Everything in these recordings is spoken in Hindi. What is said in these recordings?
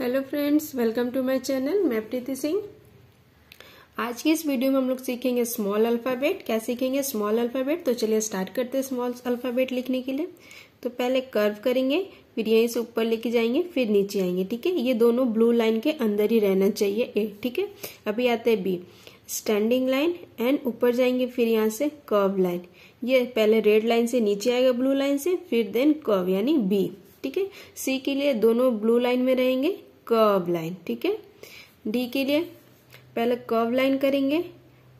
Hello friends welcome to my channel मैं प्रीति सिंह आज की इस वीडियो में हम लोग सीखेंगे स्मॉल अल्फ़ाबेट क्या सीखेंगे स्मॉल अल्फ़ाबेट तो चलिए स्टार्ट करते हैं स्मॉल अल्फ़ाबेट लिखने के लिए तो पहले कर्व करेंगे फिर यहीं से ऊपर लेके जाएंगे फिर नीचे आएंगे ठीक है ये दोनों ब्लू लाइन के अंदर ही रहना चाहिए ए ठीक है अभी आते हैं बी स्टैंडिंग लाइन एंड ऊपर जाएंगे फिर यहाँ से कर्व लाइन ये पहले रेड लाइन से नीचे आएगा ब्लू लाइन से फिर देन कर्व यानी बी ठीक है सी के लिए दोनों ब्लू लाइन में रहेंगे कर्व लाइन ठीक है डी के लिए पहले कर्व लाइन करेंगे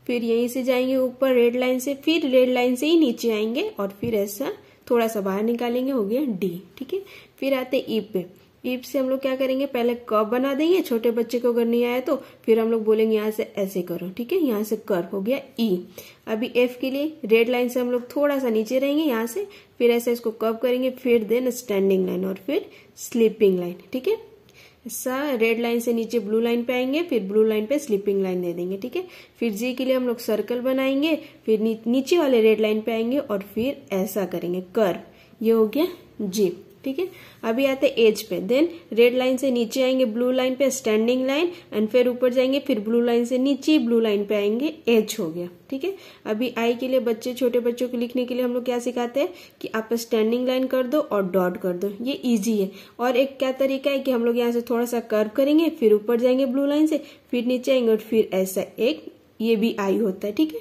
फिर यहीं से जाएंगे ऊपर रेड लाइन से फिर रेड लाइन से ही नीचे आएंगे और फिर ऐसा थोड़ा सा बाहर निकालेंगे हो गया डी ठीक है फिर आते ई पे ईप से हम लोग क्या करेंगे पहले कर्व बना देंगे छोटे बच्चे को अगर नहीं आया तो फिर हम लोग बोलेंगे यहाँ से ऐसे करो ठीक है यहाँ से कर्व हो गया ई e। अभी एफ के लिए रेड लाइन से हम लोग थोड़ा सा नीचे रहेंगे यहाँ से फिर ऐसे इसको कर्व करेंगे फिर देन स्टैंडिंग लाइन और फिर स्लीपिंग लाइन ठीक है सा रेड लाइन से नीचे ब्लू लाइन पे आएंगे फिर ब्लू लाइन पे स्लीपिंग लाइन दे देंगे ठीक है फिर जी के लिए हम लोग सर्कल बनाएंगे फिर नीचे वाले रेड लाइन पे आएंगे और फिर ऐसा करेंगे कर ये हो गया जी ठीक है अभी आते एज पे देन रेड लाइन से नीचे आएंगे ब्लू लाइन पे स्टैंडिंग लाइन एंड फिर ऊपर जाएंगे फिर ब्लू लाइन से नीचे ब्लू लाइन पे आएंगे एज हो गया ठीक है अभी आई के लिए बच्चे छोटे बच्चों को लिखने के लिए हम लोग क्या सिखाते हैं कि आप स्टैंडिंग लाइन कर दो और डॉट कर दो ये इजी है और एक क्या तरीका है कि हम लोग यहाँ से थोड़ा सा कर्व करेंगे फिर ऊपर जाएंगे ब्लू लाइन से फिर नीचे आएंगे और फिर ऐसा एक ये भी आई होता है ठीक है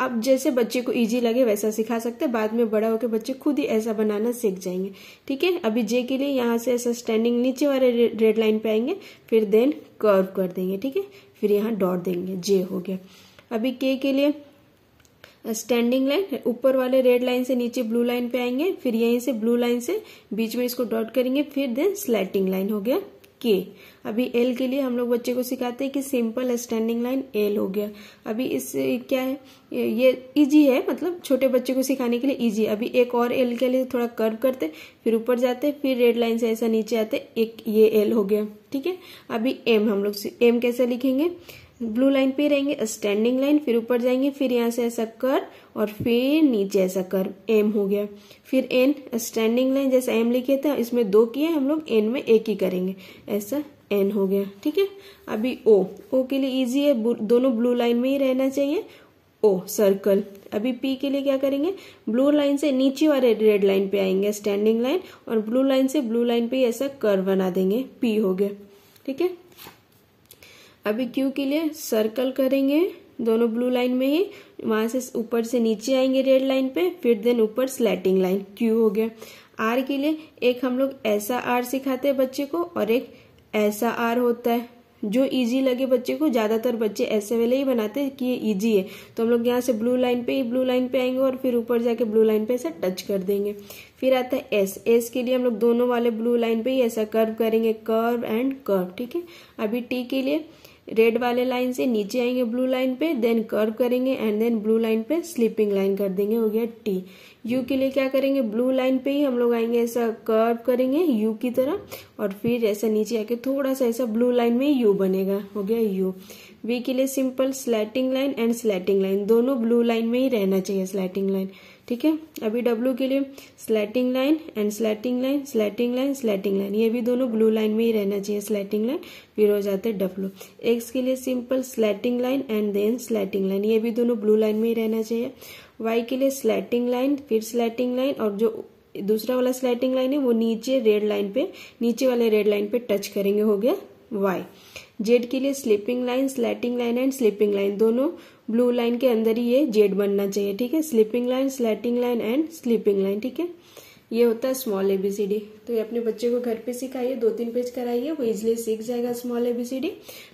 आप जैसे बच्चे को इजी लगे वैसा सिखा सकते हैं बाद में बड़ा होकर बच्चे खुद ही ऐसा बनाना सीख जाएंगे ठीक है अभी जे के लिए यहाँ से ऐसा स्टैंडिंग नीचे वाले रेड लाइन पे आएंगे फिर देन कर्व कर देंगे ठीक है फिर यहाँ डॉट देंगे जे हो गया अभी के के लिए स्टैंडिंग लाइन ऊपर वाले रेड लाइन से नीचे ब्लू लाइन पे आएंगे फिर यहीं से ब्लू लाइन से बीच में इसको डॉट करेंगे फिर देन स्लैटिंग लाइन हो गया के अभी एल के लिए हम लोग बच्चे को सिखाते हैं कि सिंपल स्टैंडिंग लाइन एल हो गया अभी इस क्या है ये इजी है मतलब छोटे बच्चे को सिखाने के लिए इजी है अभी एक और एल के लिए थोड़ा कर्व करते फिर ऊपर जाते फिर रेड लाइन से ऐसा नीचे आते एक ये एल हो गया ठीक है अभी एम हम लोग एम कैसे लिखेंगे ब्लू लाइन पे रहेंगे स्टैंडिंग लाइन फिर ऊपर जाएंगे फिर यहाँ से ऐसा कर और फिर नीचे ऐसा कर एम हो गया फिर एन स्टैंडिंग लाइन जैसा एम लिखे थे इसमें दो किए हम लोग एन में एक ही करेंगे ऐसा एन हो गया ठीक है अभी ओ ओ के लिए इजी है दोनों ब्लू लाइन में ही रहना चाहिए ओ सर्कल अभी पी के लिए क्या करेंगे ब्लू लाइन से नीचे वाले रेड लाइन पे आएंगे स्टैंडिंग लाइन और ब्लू लाइन से ब्लू लाइन पे ऐसा कर बना देंगे पी हो गया ठीक है अभी क्यू के लिए सर्कल करेंगे दोनों ब्लू लाइन में ही वहां से ऊपर से नीचे आएंगे रेड लाइन पे फिर देन ऊपर स्लैटिंग लाइन क्यू हो गया आर के लिए एक हम लोग ऐसा आर सिखाते हैं बच्चे को और एक ऐसा आर होता है जो इजी लगे बच्चे को ज्यादातर बच्चे ऐसे वाले ही बनाते हैं कि ये इजी है तो हम लोग यहाँ से ब्लू लाइन पे ही ब्लू लाइन पे आएंगे और फिर ऊपर जाके ब्लू लाइन पे ऐसा टच कर देंगे फिर आता है एस एस के लिए हम लोग दोनों वाले ब्लू लाइन पे ही ऐसा कर्व करेंगे कर्व एंड कर्व ठीक है अभी टी के लिए रेड वाले लाइन से नीचे आएंगे ब्लू लाइन पे देन कर्व करेंगे एंड देन ब्लू लाइन पे स्लीपिंग लाइन कर देंगे हो गया टी यू के लिए क्या करेंगे ब्लू लाइन पे ही हम लोग आएंगे ऐसा कर्व करेंगे यू की तरह और फिर ऐसा नीचे आके थोड़ा सा ऐसा ब्लू लाइन में यू बनेगा हो गया यू वी के लिए simple slanting line and slanting line दोनों ब्लू लाइन में ही रहना चाहिए स्लैटिंग लाइन ठीक है अभी डब्लू के लिए slanting line and slanting line slanting line slanting line ये भी दोनों ब्लू लाइन में ही रहना चाहिए स्लैटिंग लाइन फिर हो जाते हैं डब्लू एक्स के लिए simple slanting line and then slanting line ये भी दोनों ब्लू लाइन में ही रहना चाहिए वाई के लिए स्लैटिंग लाइन फिर स्लैटिंग लाइन और जो दूसरा वाला स्लाइटिंग लाइन है वो नीचे रेड लाइन पे नीचे वाले रेड लाइन पे टच करेंगे हो गया वाई जेड के लिए sleeping line slanting line and sleeping line दोनों ब्लू लाइन के अंदर ही ये जेड बनना चाहिए ठीक है sleeping line slanting line and sleeping line ठीक है ये होता है स्मॉल एबीसीडी तो ये अपने बच्चे को घर पे सिखाइए दो तीन पेज कराइए वो इजिली सीख जाएगा स्मॉल एबीसीडी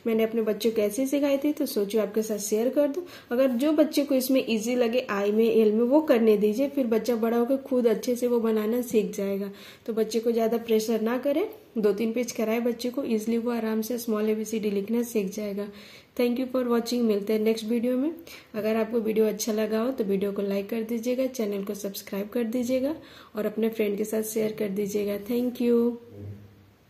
मैंने अपने बच्चों को ऐसे सिखाई थी तो सोचो आपके साथ शेयर कर दो अगर जो बच्चे को इसमें इजी लगे आई में एल में वो करने दीजिए फिर बच्चा बड़ा होकर खुद अच्छे से वो बनाना सीख जाएगा तो बच्चे को ज़्यादा प्रेशर ना करें दो तीन पेज कराए बच्चे को इजिली वो आराम से स्मॉल एबीसीडी लिखना सीख जाएगा थैंक यू फॉर वॉचिंग मिलते हैं नेक्स्ट वीडियो में अगर आपको वीडियो अच्छा लगा हो तो वीडियो को लाइक कर दीजिएगा चैनल को सब्सक्राइब कर दीजिएगा और अपने फ्रेंड के साथ शेयर कर दीजिएगा थैंक यू